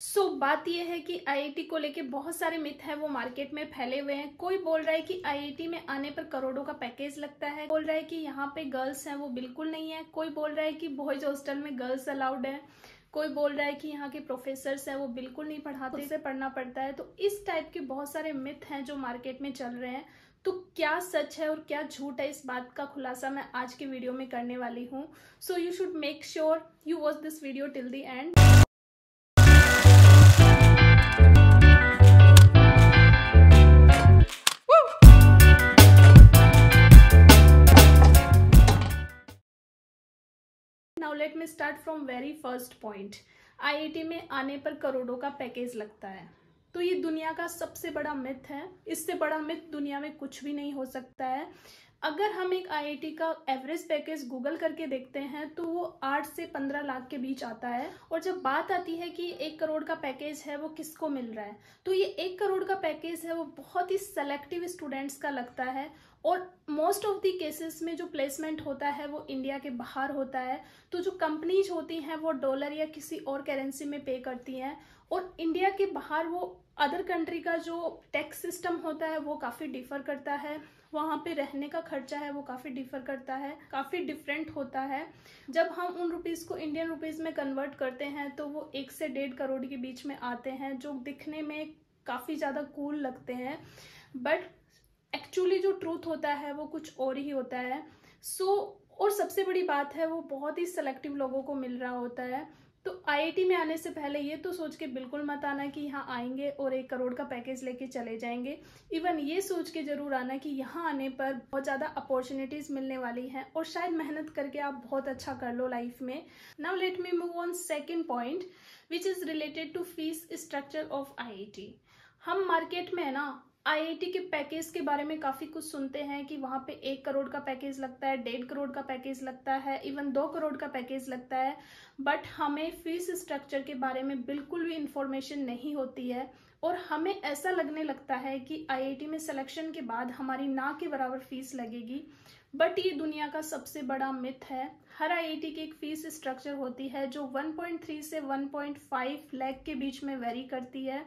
सो so, बात यह है कि आईआईटी को लेके बहुत सारे मिथ है वो मार्केट में फैले हुए हैं कोई बोल रहा है कि आईआईटी में आने पर करोड़ों का पैकेज लगता है बोल रहा है कि यहाँ पे गर्ल्स हैं वो बिल्कुल नहीं है कोई बोल रहा है कि बॉयज हॉस्टल में गर्ल्स अलाउड है कोई बोल रहा है कि यहाँ के प्रोफेसर हैं वो बिल्कुल नहीं पढ़ाते उसे पढ़ना पड़ता है तो इस टाइप के बहुत सारे मिथ हैं जो मार्केट में चल रहे हैं तो क्या सच है और क्या झूठ है इस बात का खुलासा मैं आज के वीडियो में करने वाली हूँ so you should make sure you watch this video till the end let me start from very first point IIT में आने पर करोड़ों का पैकेज लगता है तो ये दुनिया का सबसे बड़ा मिथ है इससे बड़ा मिथ दुनिया में कुछ भी नहीं हो सकता है अगर हम एक आईआईटी का एवरेज पैकेज गूगल करके देखते हैं तो वो आठ से पंद्रह लाख के बीच आता है और जब बात आती है कि एक करोड़ का पैकेज है वो किसको मिल रहा है तो ये एक करोड़ का पैकेज है वो बहुत ही सेलेक्टिव स्टूडेंट्स का लगता है और मोस्ट ऑफ दी केसेस में जो प्लेसमेंट होता है वो इंडिया के बाहर होता है तो जो कंपनीज होती हैं वो डॉलर या किसी और करेंसी में पे करती हैं और इंडिया के बाहर वो अदर कंट्री का जो टैक्स सिस्टम होता है वो काफ़ी डिफर करता है वहाँ पे रहने का खर्चा है वो काफ़ी डिफर करता है काफ़ी डिफरेंट होता है जब हम उन रुपीज़ को इंडियन रुपीज़ में कन्वर्ट करते हैं तो वो एक से डेढ़ करोड़ के बीच में आते हैं जो दिखने में काफ़ी ज़्यादा कूल लगते हैं बट एक्चुअली जो ट्रूथ होता है वो कुछ और ही होता है सो so, और सबसे बड़ी बात है वो बहुत ही सेलेक्टिव लोगों को मिल रहा होता है तो आईआईटी में आने से पहले ये तो सोच के बिल्कुल मत आना कि यहाँ आएंगे और एक करोड़ का पैकेज लेके चले जाएंगे इवन ये सोच के ज़रूर आना कि यहाँ आने पर बहुत ज़्यादा अपॉर्चुनिटीज़ मिलने वाली हैं और शायद मेहनत करके आप बहुत अच्छा कर लो लाइफ में now let me move on second point which is related to fees structure of I हम मार्केट में है ना आईआईटी के पैकेज के बारे में काफ़ी कुछ सुनते हैं कि वहाँ पे एक करोड़ का पैकेज लगता है डेढ़ करोड़ का पैकेज लगता है इवन दो करोड़ का पैकेज लगता है बट हमें फीस स्ट्रक्चर के बारे में बिल्कुल भी इंफॉर्मेशन नहीं होती है और हमें ऐसा लगने लगता है कि आईआईटी में सिलेक्शन के बाद हमारी ना के बराबर फीस लगेगी बट ये दुनिया का सबसे बड़ा मिथ है हर आईआईटी की एक फीस स्ट्रक्चर होती है जो 1.3 से 1.5 लाख के बीच में वेरी करती है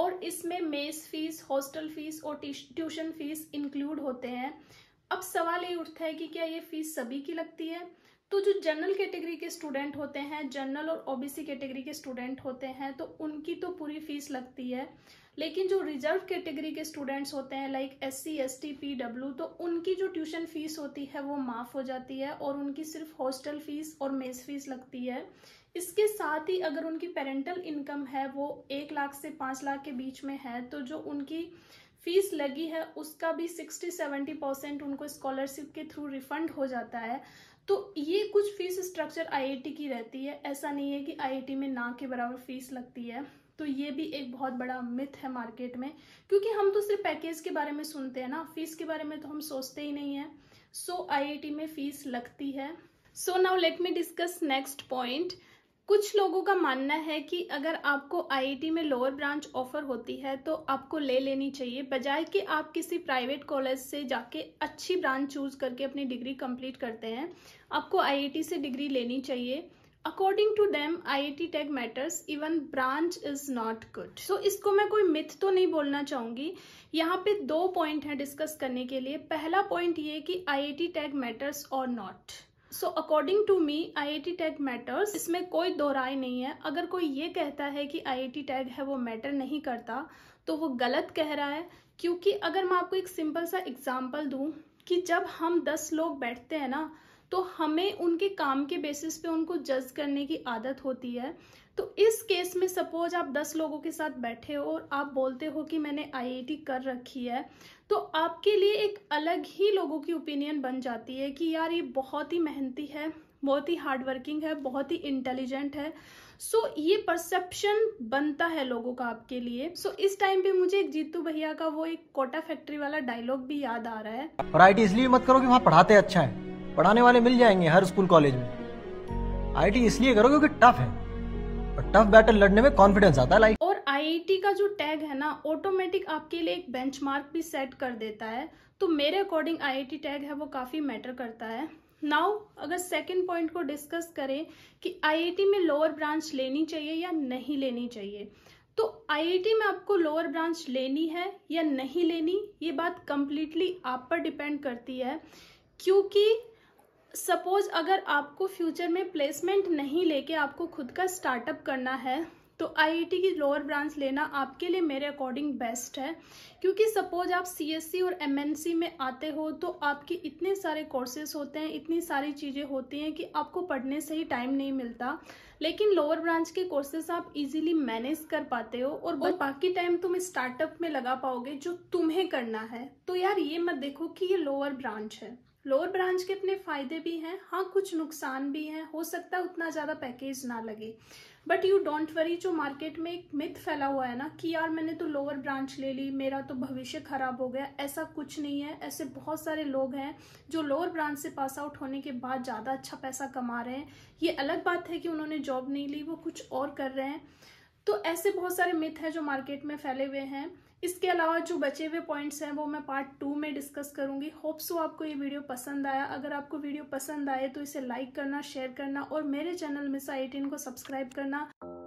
और इसमें मेस फीस हॉस्टल फीस और ट्यूशन फीस इंक्लूड होते हैं अब सवाल ये उठता है कि क्या ये फीस सभी की लगती है तो जो जनरल कैटेगरी के स्टूडेंट होते हैं जनरल और ओबीसी कैटेगरी के स्टूडेंट होते हैं तो उनकी तो पूरी फीस लगती है लेकिन जो रिजर्व कैटेगरी के स्टूडेंट्स होते हैं like S C S T P W तो उनकी जो ट्यूशन फीस होती है वो माफ़ हो जाती है और उनकी सिर्फ हॉस्टल फीस और मेस फीस लगती है इसके साथ ही अगर उनकी पेरेंटल इनकम है वो एक लाख से पाँच लाख के बीच में है तो जो उनकी फीस लगी है उसका भी सिक्सटी सेवेंटी परसेंट उनको स्कॉलरशिप के थ्रू रिफंड हो जाता है तो ये कुछ फीस स्ट्रक्चर आईआईटी की रहती है ऐसा नहीं है कि आईआईटी में ना के बराबर फीस लगती है तो ये भी एक बहुत बड़ा मिथ है मार्केट में क्योंकि हम तो सिर्फ पैकेज के बारे में सुनते हैं ना फीस के बारे में तो हम सोचते ही नहीं है सो आई में फीस लगती है so now let me discuss next point कुछ लोगों का मानना है कि अगर आपको आईआईटी में लोअर ब्रांच ऑफर होती है तो आपको ले लेनी चाहिए बजाय कि आप किसी प्राइवेट कॉलेज से जाके अच्छी ब्रांच चूज करके अपनी डिग्री कंप्लीट करते हैं आपको आईआईटी से डिग्री लेनी चाहिए according to them I I T tag matters even branch is not good so इसको मैं कोई मिथ तो नहीं बोलना चाहूंगी यहाँ पे दो पॉइंट हैं डिस्कस करने के लिए पहला पॉइंट ये कि I I T tag matters और not so according to me I I tag matters इसमें कोई दो राय नहीं है अगर कोई ये कहता है कि आई आई टैग है वो मैटर नहीं करता तो वो गलत कह रहा है क्योंकि अगर मैं आपको एक सिंपल सा एग्जाम्पल दूँ कि जब हम दस लोग बैठते हैं ना तो हमें उनके काम के बेसिस पे उनको जज करने की आदत होती है तो इस केस में सपोज आप दस लोगों के साथ बैठे हो और आप बोलते हो कि मैंने आईआईटी कर रखी है तो आपके लिए एक अलग ही लोगों की ओपिनियन बन जाती है कि यार ये बहुत ही मेहनती है बहुत ही हार्ड वर्किंग है बहुत ही इंटेलिजेंट है सो so, ये परसेप्शन बनता है लोगों का आपके लिए सो so, इस टाइम पे मुझे एक जीतू भैया का वो एक कोटा फैक्ट्री वाला डायलॉग भी याद आ रहा है और इसलिए मत करो कि वहाँ पढ़ाते अच्छा है पढ़ाने वाले मिल जाएंगे हर स्कूल कॉलेज में आईटी इसलिए करो क्योंकि टफ है और टफ बैटल लड़ने में कॉन्फिडेंस आता है लाइक आईआईटी का जो टैग है ना ऑटोमेटिक आपके लिए एक बेंचमार्क भी सेट कर देता है तो मेरे अकॉर्डिंग आईआईटी टैग है वो काफ़ी मैटर करता है नाउ अगर सेकेंड पॉइंट को डिस्कस करें कि आईआईटी में लोअर ब्रांच लेनी चाहिए या नहीं लेनी चाहिए तो आईआईटी में आपको लोअर ब्रांच लेनी है या नहीं लेनी ये बात कंप्लीटली आप पर डिपेंड करती है क्योंकि सपोज अगर आपको फ्यूचर में प्लेसमेंट नहीं लेके आपको खुद का स्टार्टअप करना है तो आईआईटी e की लोअर ब्रांच लेना आपके लिए मेरे अकॉर्डिंग बेस्ट है क्योंकि सपोज आप सीएससी e और एमएनसी में आते हो तो आपके इतने सारे कोर्सेज होते हैं इतनी सारी चीज़ें होती हैं कि आपको पढ़ने से ही टाइम नहीं मिलता लेकिन लोअर ब्रांच के कोर्सेज आप इजीली मैनेज कर पाते हो और बाकी टाइम तुम स्टार्टअप में लगा पाओगे जो तुम्हें करना है तो यार ये मत देखो कि ये लोअर ब्रांच है लोअर ब्रांच के अपने फ़ायदे भी हैं हाँ कुछ नुकसान भी हैं हो सकता है उतना ज़्यादा पैकेज ना लगे बट यू डोंट वरी जो मार्केट में एक मिथ फैला हुआ है ना कि यार मैंने तो लोअर ब्रांच ले ली मेरा तो भविष्य खराब हो गया ऐसा कुछ नहीं है ऐसे बहुत सारे लोग हैं जो लोअर ब्रांच से पास आउट होने के बाद ज़्यादा अच्छा पैसा कमा रहे हैं ये अलग बात है कि उन्होंने जॉब नहीं ली वो कुछ और कर रहे हैं तो ऐसे बहुत सारे मिथ हैं जो मार्केट में फैले हुए हैं इसके अलावा जो बचे हुए पॉइंट्स हैं वो मैं पार्ट टू में डिस्कस करूंगी होप्स आपको ये वीडियो पसंद आया अगर आपको वीडियो पसंद आए तो इसे लाइक करना शेयर करना और मेरे चैनल मिसा एटीन को सब्सक्राइब करना